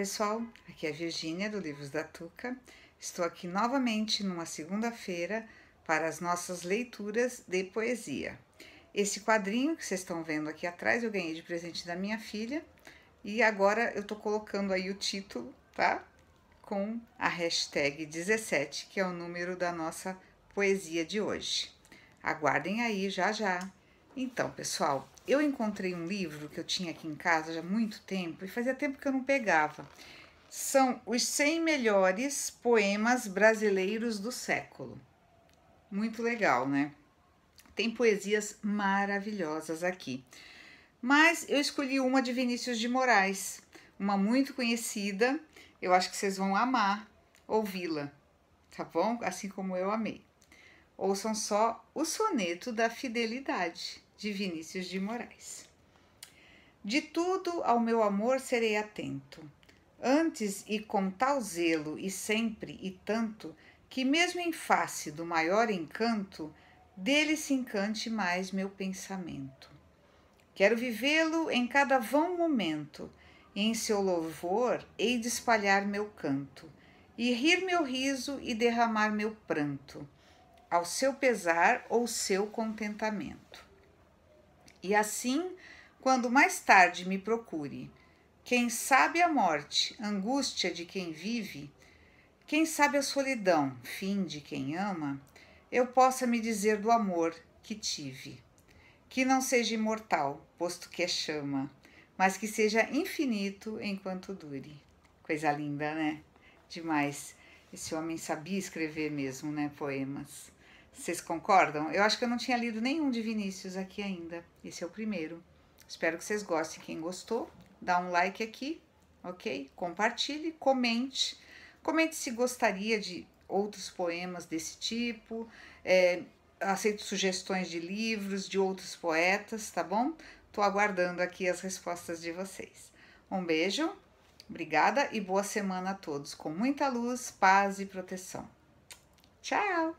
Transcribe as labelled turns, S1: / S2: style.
S1: pessoal, aqui é a Virgínia do Livros da Tuca. Estou aqui novamente numa segunda-feira para as nossas leituras de poesia. Esse quadrinho que vocês estão vendo aqui atrás eu ganhei de presente da minha filha e agora eu estou colocando aí o título, tá? Com a hashtag 17, que é o número da nossa poesia de hoje. Aguardem aí já já. Então, pessoal, eu encontrei um livro que eu tinha aqui em casa já há muito tempo e fazia tempo que eu não pegava. São os 100 melhores poemas brasileiros do século. Muito legal, né? Tem poesias maravilhosas aqui. Mas eu escolhi uma de Vinícius de Moraes, uma muito conhecida. Eu acho que vocês vão amar ouvi-la, tá bom? Assim como eu amei. Ouçam só o soneto da fidelidade de Vinícius de Moraes. De tudo ao meu amor serei atento, antes e com tal zelo e sempre e tanto, que mesmo em face do maior encanto, dele se encante mais meu pensamento. Quero vivê-lo em cada vão momento, e em seu louvor hei de espalhar meu canto, e rir meu riso e derramar meu pranto, ao seu pesar ou seu contentamento. E assim, quando mais tarde me procure, quem sabe a morte, angústia de quem vive, quem sabe a solidão, fim de quem ama, eu possa me dizer do amor que tive. Que não seja imortal, posto que é chama, mas que seja infinito enquanto dure. Coisa linda, né? Demais. Esse homem sabia escrever mesmo, né? Poemas. Vocês concordam? Eu acho que eu não tinha lido nenhum de Vinícius aqui ainda. Esse é o primeiro. Espero que vocês gostem. Quem gostou, dá um like aqui, ok? Compartilhe, comente. Comente se gostaria de outros poemas desse tipo. É, aceito sugestões de livros, de outros poetas, tá bom? Tô aguardando aqui as respostas de vocês. Um beijo, obrigada e boa semana a todos, com muita luz, paz e proteção. Tchau!